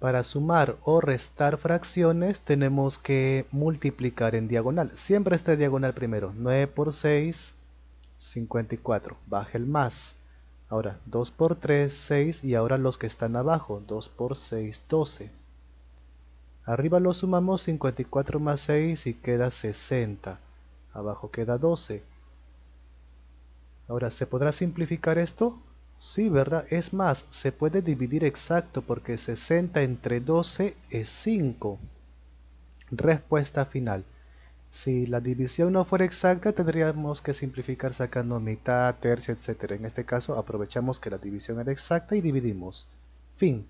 Para sumar o restar fracciones tenemos que multiplicar en diagonal. Siempre este diagonal primero. 9 por 6, 54. Baja el más. Ahora 2 por 3, 6. Y ahora los que están abajo. 2 por 6, 12. Arriba lo sumamos 54 más 6 y queda 60. Abajo queda 12. Ahora, ¿se podrá simplificar esto? Sí, ¿verdad? Es más, se puede dividir exacto porque 60 entre 12 es 5. Respuesta final. Si la división no fuera exacta, tendríamos que simplificar sacando mitad, tercio, etc. En este caso, aprovechamos que la división era exacta y dividimos. Fin.